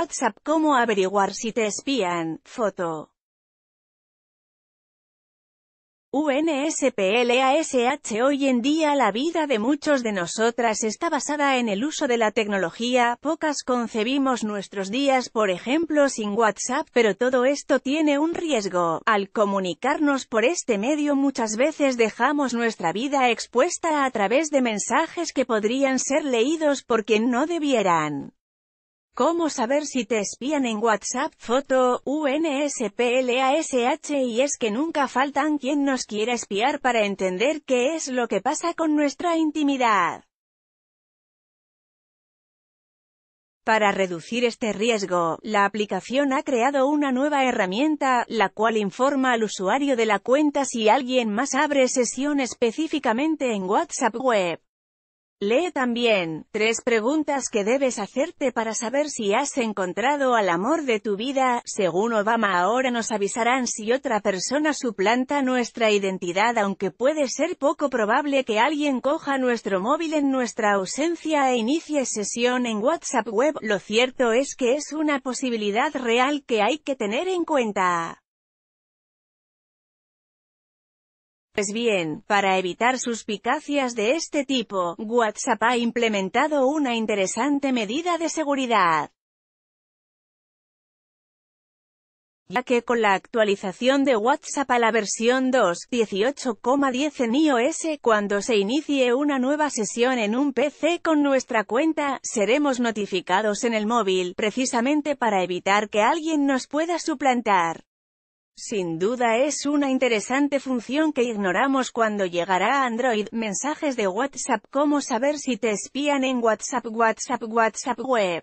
WhatsApp cómo averiguar si te espían, foto. UNSPLASH Hoy en día la vida de muchos de nosotras está basada en el uso de la tecnología, pocas concebimos nuestros días por ejemplo sin WhatsApp, pero todo esto tiene un riesgo. Al comunicarnos por este medio muchas veces dejamos nuestra vida expuesta a través de mensajes que podrían ser leídos porque no debieran. ¿Cómo saber si te espían en WhatsApp? Foto, UNSPLASH y es que nunca faltan quien nos quiera espiar para entender qué es lo que pasa con nuestra intimidad. Para reducir este riesgo, la aplicación ha creado una nueva herramienta, la cual informa al usuario de la cuenta si alguien más abre sesión específicamente en WhatsApp Web. Lee también, tres preguntas que debes hacerte para saber si has encontrado al amor de tu vida, según Obama ahora nos avisarán si otra persona suplanta nuestra identidad aunque puede ser poco probable que alguien coja nuestro móvil en nuestra ausencia e inicie sesión en WhatsApp Web, lo cierto es que es una posibilidad real que hay que tener en cuenta. Pues bien, para evitar suspicacias de este tipo, WhatsApp ha implementado una interesante medida de seguridad. ya que con la actualización de WhatsApp a la versión 2.18.10 en iOS, cuando se inicie una nueva sesión en un PC con nuestra cuenta, seremos notificados en el móvil, precisamente para evitar que alguien nos pueda suplantar. Sin duda es una interesante función que ignoramos cuando llegará Android. Mensajes de WhatsApp Cómo saber si te espían en WhatsApp WhatsApp WhatsApp Web